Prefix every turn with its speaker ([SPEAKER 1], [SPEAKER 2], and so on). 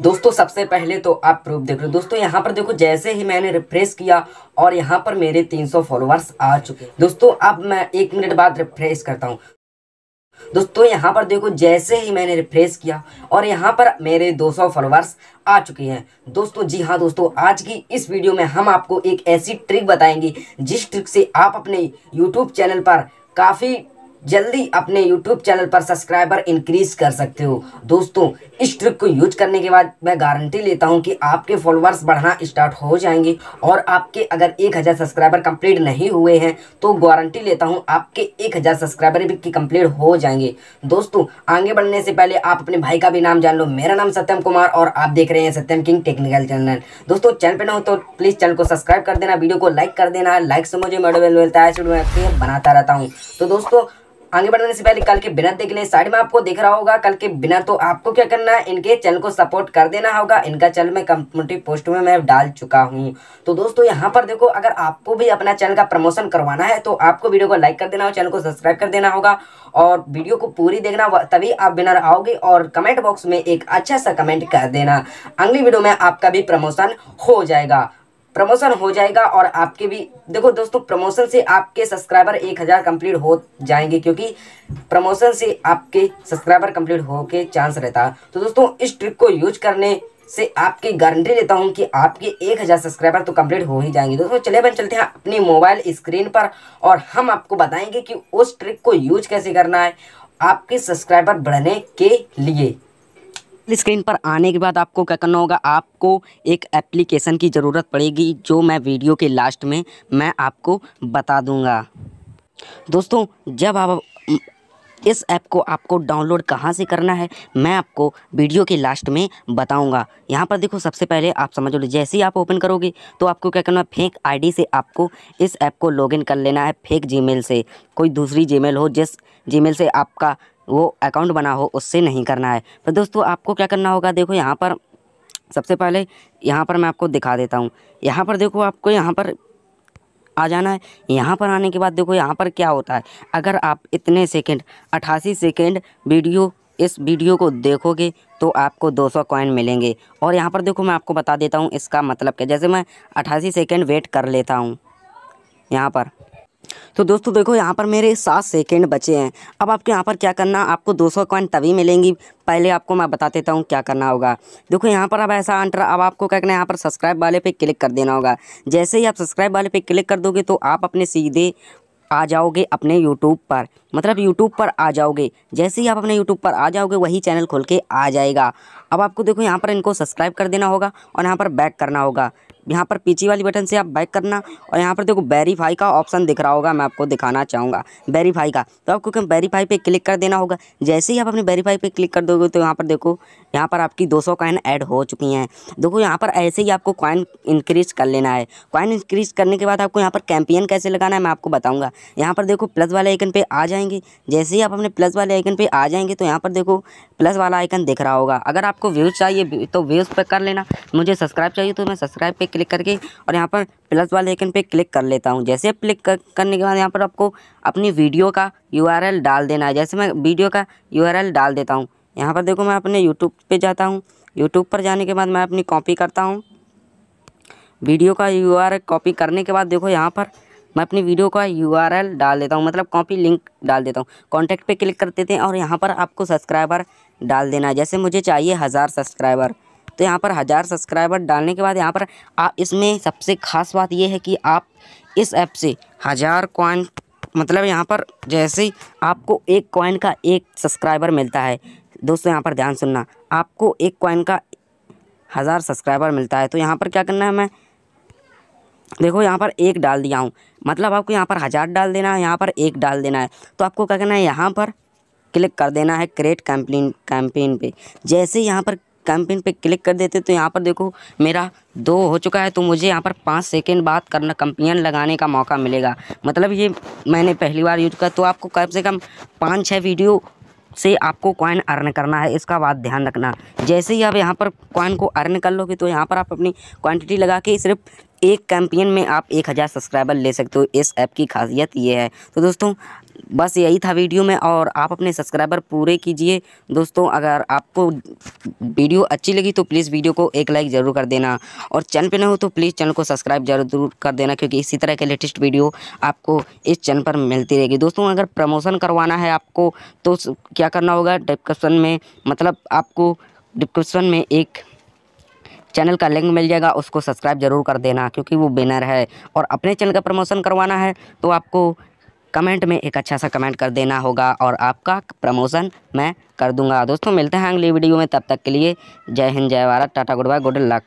[SPEAKER 1] दोस्तों सबसे पहले तो आप प्रूफ देख लो दोस्तों यहाँ पर देखो जैसे ही मैंने रिफ्रेश किया और यहाँ पर मेरे 300 फॉलोअर्स आ चुके दोस्तों अब मैं एक मिनट बाद रिफ्रेश करता हूँ दोस्तों यहाँ पर देखो जैसे ही मैंने रिफ्रेश किया और यहाँ पर मेरे 200 फॉलोअर्स आ चुके हैं दोस्तों जी हाँ दोस्तों आज की इस वीडियो में हम आपको एक ऐसी ट्रिक बताएंगे जिस ट्रिक से आप अपने यूट्यूब चैनल पर काफ़ी जल्दी अपने YouTube चैनल पर सब्सक्राइबर इंक्रीज कर सकते हो दोस्तों इस ट्रिक को यूज करने के बाद मैं गारंटी लेता हूं कि आपके फॉलोअर्स बढ़ना स्टार्ट हो जाएंगे और आपके अगर 1000 सब्सक्राइबर कंप्लीट नहीं हुए हैं तो गारंटी लेता हूं आपके 1000 सब्सक्राइबर भी कंप्लीट हो जाएंगे दोस्तों आगे बढ़ने से पहले आप अपने भाई का भी नाम जान लो मेरा नाम सत्यम कुमार और आप देख रहे हैं सत्यम किंग टेक्निकल चैनल दोस्तों चैनल पर ना हो तो प्लीज़ चैनल को सब्सक्राइब कर देना वीडियो को लाइक कर देना लाइक से मुझे मेडल मिलता है बनाता रहता हूँ तो दोस्तों आगे बढ़ने से पहले कल के बिनर देख लें साइड में आपको दिख रहा होगा कल के बिनर तो आपको क्या करना है इनके चैनल को सपोर्ट कर देना होगा इनका चैनल में कम्युनिटी पोस्ट में मैं डाल चुका हूँ तो दोस्तों यहाँ पर देखो अगर आपको भी अपना चैनल का प्रमोशन करवाना है तो आपको वीडियो को लाइक कर देना होगा चैनल को सब्सक्राइब कर देना होगा और वीडियो को पूरी देखना तभी आप बिनर आओगे और कमेंट बॉक्स में एक अच्छा सा कमेंट कर देना अगली वीडियो में आपका भी प्रमोशन हो जाएगा प्रमोशन हो जाएगा और आपके भी देखो दोस्तों प्रमोशन से आपके सब्सक्राइबर एक हज़ार कंप्लीट हो जाएंगे क्योंकि प्रमोशन से आपके सब्सक्राइबर कंप्लीट हो के चांस रहता है तो दोस्तों इस ट्रिक को यूज करने से आपकी गारंटी लेता हूं कि आपके एक हज़ार सब्सक्राइबर तो कंप्लीट हो ही जाएंगे दोस्तों चले बन चलते हैं अपनी मोबाइल स्क्रीन पर और हम आपको बताएंगे कि उस ट्रिक को यूज कैसे करना है आपके सब्सक्राइबर बढ़ने के लिए स्क्रीन पर आने के बाद आपको क्या करना होगा आपको एक एप्लीकेशन की ज़रूरत पड़ेगी जो मैं वीडियो के लास्ट में मैं आपको बता दूंगा दोस्तों जब आप इस ऐप को आपको डाउनलोड कहाँ से करना है मैं आपको वीडियो के लास्ट में बताऊंगा यहाँ पर देखो सबसे पहले आप समझ लो जैसे ही आप ओपन करोगे तो आपको क्या करना है फेक आईडी से आपको इस ऐप को लॉगिन कर लेना है फेक जीमेल से कोई दूसरी जीमेल हो जिस जीमेल से आपका वो अकाउंट बना हो उससे नहीं करना है तो दोस्तों आपको क्या करना होगा देखो यहाँ पर सबसे पहले यहाँ पर मैं आपको दिखा देता हूँ यहाँ पर देखो आपको यहाँ पर आ जाना है यहाँ पर आने के बाद देखो यहाँ पर क्या होता है अगर आप इतने सेकंड अट्ठासी सेकंड वीडियो इस वीडियो को देखोगे तो आपको 200 कॉइन मिलेंगे और यहाँ पर देखो मैं आपको बता देता हूँ इसका मतलब क्या जैसे मैं अट्ठासी सेकेंड वेट कर लेता हूँ यहाँ पर तो दोस्तों देखो यहाँ पर मेरे सात सेकेंड बचे हैं अब आपको यहाँ पर क्या करना आपको दो सौ कॉइन तभी मिलेंगी पहले आपको मैं बता देता हूँ क्या करना होगा देखो यहाँ पर अब ऐसा आंटर अब आपको क्या करना यहाँ पर सब्सक्राइब वाले पे क्लिक कर देना होगा जैसे ही आप सब्सक्राइब वाले पे क्लिक कर दोगे तो आप अपने सीधे आ जाओगे अपने यूट्यूब पर मतलब यूट्यूब पर आ जाओगे जैसे ही आप अपने यूट्यूब पर आ जाओगे वही चैनल खोल के आ जाएगा अब आपको देखो यहाँ पर इनको सब्सक्राइब कर देना होगा और यहाँ पर बैक करना होगा यहाँ पर पीछे वाली बटन से आप बैक करना और यहाँ पर देखो वेरीफाई का ऑप्शन दिख रहा होगा मैं आपको दिखाना चाहूँगा वेरीफाई का तो आपको क्या वेरीफाई पे क्लिक कर देना होगा जैसे ही आप अपने वेरीफाई पे क्लिक कर दोगे तो यहाँ पर देखो यहाँ पर आपकी 200 सौ कॉइन ऐड हो चुकी हैं देखो यहाँ पर ऐसे ही आपको कॉइन इंक्रीज कर लेना है कॉइन इंक्रीज करने के बाद आपको यहाँ पर कैंपियन कैसे लगाना है मैं आपको बताऊँगा यहाँ पर देखो प्लस वाले आइकन पर आ जाएंगे जैसे ही आप अपने प्लस वाले आइकन पर आ जाएंगे तो यहाँ पर देखो प्लस वाला आइकन दिख रहा होगा अगर आपको व्यूज़ चाहिए तो व्यूज़ पर कर लेना मुझे सब्सक्राइब चाहिए तो मैं सब्सक्राइब पर क्लिक करके और यहाँ पर प्लस वाले आइकन पे क्लिक कर लेता हूँ जैसे क्लिक कर, करने के बाद यहाँ पर आपको अपनी वीडियो का यू डाल देना है जैसे मैं वीडियो का यू डाल देता हूँ यहाँ पर देखो मैं अपने यूट्यूब पर जाता हूँ यूट्यूब पर जाने के बाद मैं अपनी कॉपी करता हूँ वीडियो का यू कॉपी करने के बाद देखो यहाँ पर मैं अपनी वीडियो का यू डाल देता हूँ मतलब कॉपी लिंक डाल देता हूँ कॉन्टैक्ट पे क्लिक कर देते हैं और यहाँ पर आपको सब्सक्राइबर डाल देना है जैसे मुझे चाहिए हज़ार सब्सक्राइबर तो यहाँ पर हज़ार सब्सक्राइबर डालने के बाद यहाँ पर आ, इसमें सबसे खास बात यह है कि आप इस ऐप से हज़ार कॉइन मतलब यहाँ पर जैसे ही आपको एक कॉइन का एक सब्सक्राइबर मिलता है दोस्तों यहाँ पर ध्यान सुनना आपको एक कॉइन का हज़ार सब्सक्राइबर मिलता है तो यहाँ पर क्या करना है मैं देखो यहाँ पर एक डाल दिया हूँ मतलब आपको यहाँ पर हज़ार डाल देना है यहाँ पर एक डाल देना है तो आपको क्या करना है यहाँ पर क्लिक कर देना है क्रिएट कैंपेन कैंपेन पे जैसे यहाँ पर कैंपेन पे क्लिक कर देते तो यहाँ पर देखो मेरा दो हो चुका है तो मुझे यहाँ पर पाँच सेकेंड बाद करना कंपियन लगाने का मौका मिलेगा मतलब ये मैंने पहली बार यूज किया तो आपको कम से कम पाँच छः वीडियो से आपको कॉइन अर्न करना है इसका बात ध्यान रखना जैसे ही आप यहाँ पर कॉइन को अर्न कर लोगे तो यहाँ पर आप अपनी क्वांटिटी लगा के सिर्फ एक कैंपियन में आप एक हज़ार सब्सक्राइबर ले सकते हो इस ऐप की खासियत ये है तो दोस्तों बस यही था वीडियो में और आप अपने सब्सक्राइबर पूरे कीजिए दोस्तों अगर आपको वीडियो अच्छी लगी तो प्लीज़ वीडियो को एक लाइक ज़रूर कर देना और चैनल पे न हो तो प्लीज़ चैनल को सब्सक्राइब जरूर कर देना क्योंकि इसी तरह के लेटेस्ट वीडियो आपको इस चैनल पर मिलती रहेगी दोस्तों अगर प्रमोशन करवाना है आपको तो क्या करना होगा डिस्क्रिप्सन में मतलब आपको डिस्क्रिप्सन में एक चैनल का लिंक मिल जाएगा उसको सब्सक्राइब जरूर कर देना क्योंकि वो बेनर है और अपने चैनल का प्रमोशन करवाना है तो आपको कमेंट में एक अच्छा सा कमेंट कर देना होगा और आपका प्रमोशन मैं कर दूंगा दोस्तों मिलते हैं अगली वीडियो में तब तक के लिए जय हिंद जय Bharat tata good bye good luck